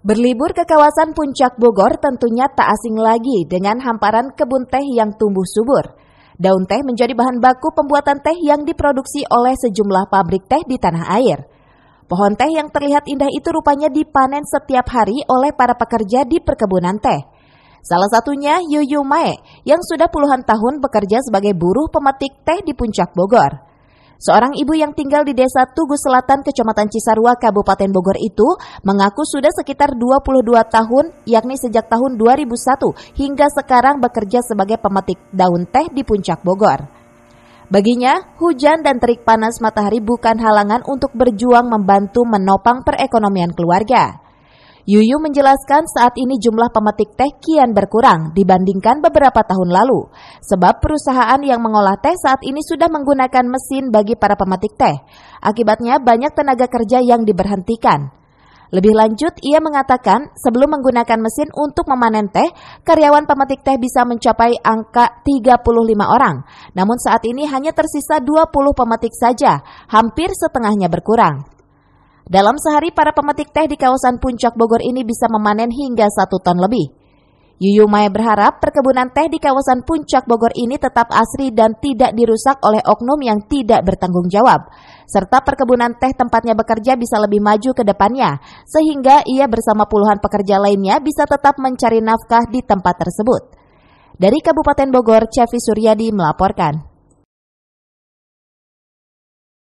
Berlibur ke kawasan puncak Bogor tentunya tak asing lagi dengan hamparan kebun teh yang tumbuh subur. Daun teh menjadi bahan baku pembuatan teh yang diproduksi oleh sejumlah pabrik teh di tanah air. Pohon teh yang terlihat indah itu rupanya dipanen setiap hari oleh para pekerja di perkebunan teh. Salah satunya Yuyu Mae yang sudah puluhan tahun bekerja sebagai buruh pemetik teh di puncak Bogor. Seorang ibu yang tinggal di desa Tugu Selatan, Kecamatan Cisarua, Kabupaten Bogor itu mengaku sudah sekitar 22 tahun, yakni sejak tahun 2001 hingga sekarang bekerja sebagai pemetik daun teh di Puncak Bogor. Baginya, hujan dan terik panas matahari bukan halangan untuk berjuang membantu menopang perekonomian keluarga. Yuyu menjelaskan saat ini jumlah pemetik teh kian berkurang dibandingkan beberapa tahun lalu. Sebab perusahaan yang mengolah teh saat ini sudah menggunakan mesin bagi para pemetik teh. Akibatnya banyak tenaga kerja yang diberhentikan. Lebih lanjut, ia mengatakan sebelum menggunakan mesin untuk memanen teh, karyawan pemetik teh bisa mencapai angka 35 orang. Namun saat ini hanya tersisa 20 pemetik saja, hampir setengahnya berkurang. Dalam sehari, para pemetik teh di kawasan Puncak Bogor ini bisa memanen hingga satu ton lebih. Yuyu Mai berharap perkebunan teh di kawasan Puncak Bogor ini tetap asri dan tidak dirusak oleh oknum yang tidak bertanggung jawab. Serta perkebunan teh tempatnya bekerja bisa lebih maju ke depannya, sehingga ia bersama puluhan pekerja lainnya bisa tetap mencari nafkah di tempat tersebut. Dari Kabupaten Bogor, Cevi Suryadi melaporkan.